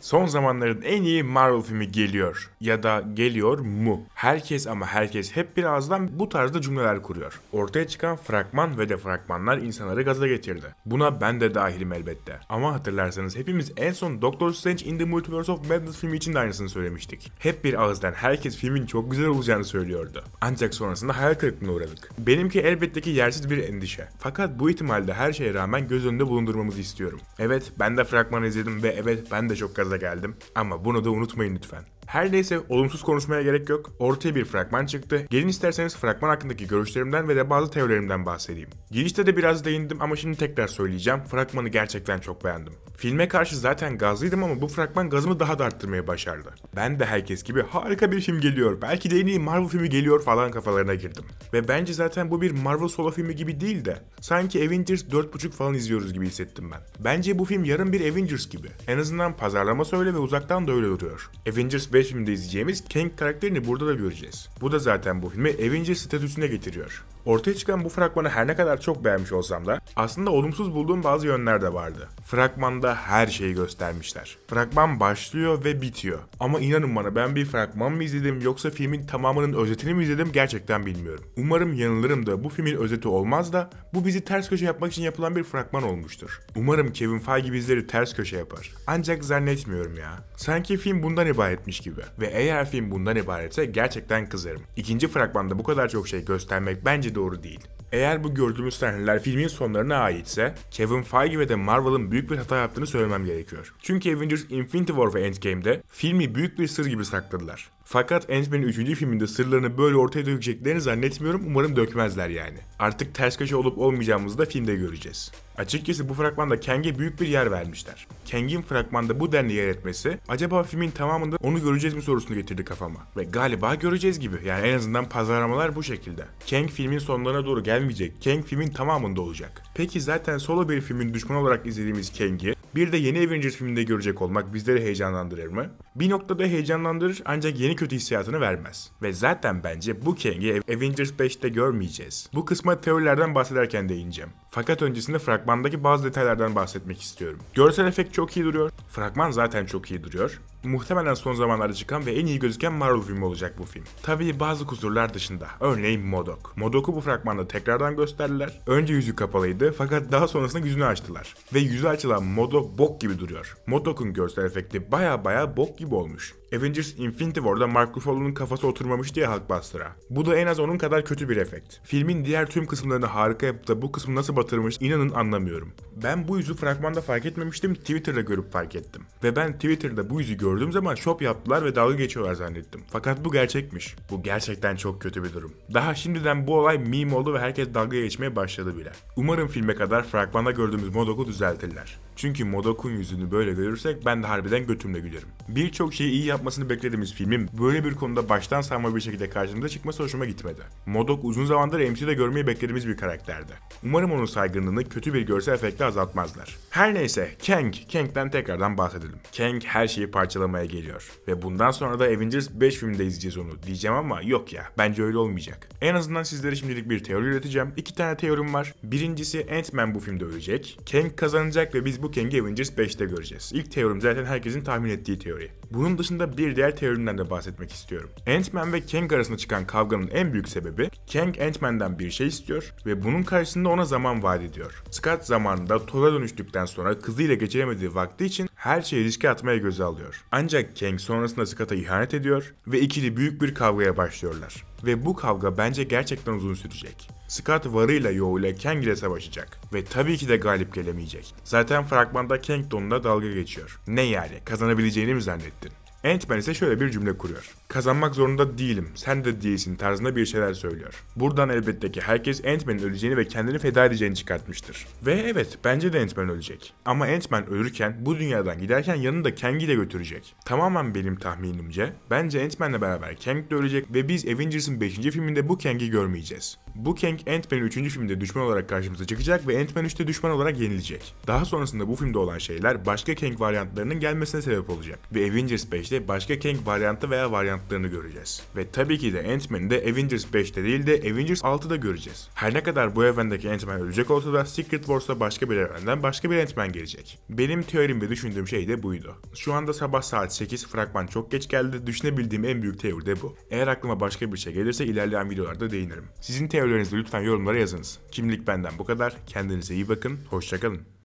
Son zamanların en iyi Marvel filmi geliyor ya da geliyor mu? Herkes ama herkes hep birazdan bu tarzda cümleler kuruyor. Ortaya çıkan fragman ve de fragmanlar insanları gaza getirdi. Buna ben de dahilim elbette. Ama hatırlarsanız hepimiz en son Doctor Strange in the Multiverse of Madness filmi için de aynısını söylemiştik. Hep bir ağızdan herkes filmin çok güzel olacağını söylüyordu. Ancak sonrasında hayal kırıklığına uğradık. Benimki elbette ki yersiz bir endişe. Fakat bu ihtimalde her şeye rağmen göz önünde bulundurmamızı istiyorum. Evet ben de fragmanı izledim ve evet ben de çok gaza başarıyla geldim. Ama bunu da unutmayın lütfen. Her neyse olumsuz konuşmaya gerek yok. Ortaya bir fragman çıktı. Gelin isterseniz fragman hakkındaki görüşlerimden ve de bazı teorilerimden bahsedeyim. Girişte de biraz değindim ama şimdi tekrar söyleyeceğim. Fragmanı gerçekten çok beğendim. Filme karşı zaten gazlıydım ama bu fragman gazımı daha da arttırmaya başardı. Ben de herkes gibi harika bir film geliyor. Belki de en iyi Marvel filmi geliyor falan kafalarına girdim. Ve bence zaten bu bir Marvel solo filmi gibi değil de sanki Avengers 4.5 falan izliyoruz gibi hissettim ben. Bence bu film yarın bir Avengers gibi. En azından pazarlama söyle ve uzaktan da öyle duruyor. Avengers 5 filmde izleyeceğimiz Kang karakterini burada da göreceğiz. Bu da zaten bu filmi Avengers statüsüne getiriyor. Ortaya çıkan bu fragmanı her ne kadar çok beğenmiş olsam da aslında olumsuz bulduğum bazı yönler de vardı. Fragmanda her şeyi göstermişler. Fragman başlıyor ve bitiyor. Ama inanın bana ben bir fragman mı izledim yoksa filmin tamamının özetini mi izledim gerçekten bilmiyorum. Umarım yanılırım da bu filmin özeti olmaz da bu bizi ters köşe yapmak için yapılan bir fragman olmuştur. Umarım Kevin Feige bizleri ters köşe yapar. Ancak zannetmiyorum ya. Sanki film bundan ibaretmiş gibi. Ve eğer film bundan ibaretse gerçekten kızarım. İkinci fragmanda bu kadar çok şey göstermek bence doğru değil. Eğer bu gördüğümüz sahneler filmin sonlarına aitse Kevin Feige ve de Marvel'ın büyük bir hata yaptığını söylemem gerekiyor. Çünkü Avengers Infinity War ve Endgame'de filmi büyük bir sır gibi sakladılar. Fakat Endgame'in manin 3. filminde sırlarını böyle ortaya dökeceklerini zannetmiyorum umarım dökmezler yani. Artık ters köşe olup olmayacağımızı da filmde göreceğiz. Açıkçası bu fragmanda Kang'e büyük bir yer vermişler. Kang'in fragmanda bu denli yer etmesi acaba filmin tamamında onu göreceğiz mi sorusunu getirdi kafama. Ve galiba göreceğiz gibi yani en azından pazarlamalar bu şekilde. Kang filmin sonlarına doğru gelmeyecek. Kang filmin tamamında olacak. Peki zaten solo bir filmin düşmanı olarak izlediğimiz Kang'i bir de yeni Avengers filminde görecek olmak bizleri heyecanlandırır mı? Bir noktada heyecanlandırır ancak yeni kötü hissiyatını vermez. Ve zaten bence bu Kang'i Avengers 5'te görmeyeceğiz. Bu kısma teorilerden bahsederken değineceğim. Fakat öncesinde fragmandaki bazı detaylardan bahsetmek istiyorum. Görsel efekt çok iyi duruyor. Fragman zaten çok iyi duruyor. Muhtemelen son zamanlarda çıkan ve en iyi gözüken Marvel filmi olacak bu film. Tabii bazı kusurlar dışında. Örneğin Modok. Modok'u bu fragmanda tekrardan gösterdiler. Önce yüzü kapalıydı fakat daha sonrasında yüzünü açtılar. Ve yüzü açılan Modok bok gibi duruyor. Modok'un görsel efekti baya baya bok gibi olmuş. Avengers Infinity War'da Mark Ruffalo'nun kafası oturmamış diye halk bastıra. Bu da en az onun kadar kötü bir efekt. Filmin diğer tüm kısımlarını harika yapıp da bu kısmı nasıl batırmış inanın anlamıyorum. Ben bu yüzü fragmanda fark etmemiştim Twitter'da görüp fark ettim zannettim. Ve ben Twitter'da bu yüzü gördüğüm zaman şop yaptılar ve dalga geçiyorlar zannettim. Fakat bu gerçekmiş. Bu gerçekten çok kötü bir durum. Daha şimdiden bu olay meme oldu ve herkes dalga geçmeye başladı bile. Umarım filme kadar fragmanda gördüğümüz Modok'u düzeltirler. Çünkü Modok'un yüzünü böyle görürsek ben de harbiden götümle gülerim. Birçok şeyi iyi yapmasını beklediğimiz filmin böyle bir konuda baştan sarma bir şekilde karşımıza çıkması hoşuma gitmedi. Modok uzun zamandır MCU'da görmeyi beklediğimiz bir karakterdi. Umarım onun saygınlığını kötü bir görsel efekte azaltmazlar. Her neyse Kang, Kang'den tekrardan parçalardan bahsedelim. Kang her şeyi parçalamaya geliyor. Ve bundan sonra da Avengers 5 filminde izleyeceğiz onu diyeceğim ama yok ya bence öyle olmayacak. En azından sizlere şimdilik bir teori üreteceğim. İki tane teorim var. Birincisi Ant-Man bu filmde ölecek. Kang kazanacak ve biz bu Kang'i Avengers 5'te göreceğiz. İlk teorim zaten herkesin tahmin ettiği teori. Bunun dışında bir diğer teorimden de bahsetmek istiyorum. Ant-Man ve Kang arasında çıkan kavganın en büyük sebebi Kang Ant-Man'den bir şey istiyor ve bunun karşısında ona zaman vaat ediyor. Scott zamanında toza dönüştükten sonra kızıyla geçiremediği vakti için her şeyi riske atmaya göze alıyor. Ancak Kang sonrasında Scott'a ihanet ediyor ve ikili büyük bir kavgaya başlıyorlar. Ve bu kavga bence gerçekten uzun sürecek. Scott varıyla yoğuyla Kang ile savaşacak ve tabii ki de galip gelemeyecek. Zaten fragmanda Kang donuna dalga geçiyor. Ne yani kazanabileceğini mi zannettin? Ant-Man ise şöyle bir cümle kuruyor. Kazanmak zorunda değilim, sen de değilsin tarzında bir şeyler söylüyor. Buradan elbette ki herkes Ant-Man'in öleceğini ve kendini feda edeceğini çıkartmıştır. Ve evet bence de Ant-Man ölecek. Ama Ant-Man ölürken bu dünyadan giderken yanında Kang'i de götürecek. Tamamen benim tahminimce bence Ant-Man'le beraber Kang de ölecek ve biz Avengers'ın 5. filminde bu Kang'i görmeyeceğiz. Bu Kang Ant-Man'in 3. filmde düşman olarak karşımıza çıkacak ve Ant-Man 3'te düşman olarak yenilecek. Daha sonrasında bu filmde olan şeyler başka Kang varyantlarının gelmesine sebep olacak ve Avengers 5'te sadece başka Kang varyantı veya varyantlarını göreceğiz. Ve tabii ki de Ant-Man'i de Avengers 5'te değil de Avengers 6'da göreceğiz. Her ne kadar bu evrendeki Ant-Man ölecek olsa da Secret Wars'ta başka bir evrenden başka bir Ant-Man gelecek. Benim teorim ve düşündüğüm şey de buydu. Şu anda sabah saat 8 fragman çok geç geldi. Düşünebildiğim en büyük teori de bu. Eğer aklıma başka bir şey gelirse ilerleyen videolarda değinirim. Sizin teorilerinizi lütfen yorumlara yazınız. Kimlik benden bu kadar. Kendinize iyi bakın. Hoşçakalın.